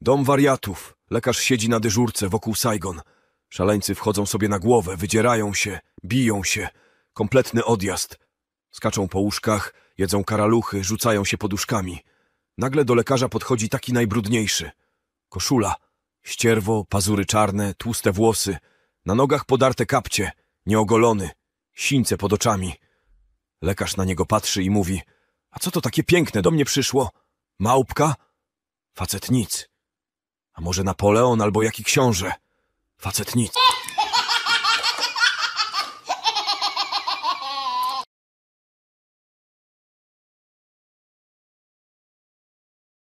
Dom wariatów. Lekarz siedzi na dyżurce wokół Saigon. Szaleńcy wchodzą sobie na głowę, wydzierają się, biją się. Kompletny odjazd. Skaczą po łóżkach, jedzą karaluchy, rzucają się poduszkami. Nagle do lekarza podchodzi taki najbrudniejszy. Koszula, ścierwo, pazury czarne, tłuste włosy, na nogach podarte kapcie, nieogolony, sińce pod oczami. Lekarz na niego patrzy i mówi – a co to takie piękne do mnie przyszło? Małpka? Facet nic. A może Napoleon albo jaki książę? Facet nic.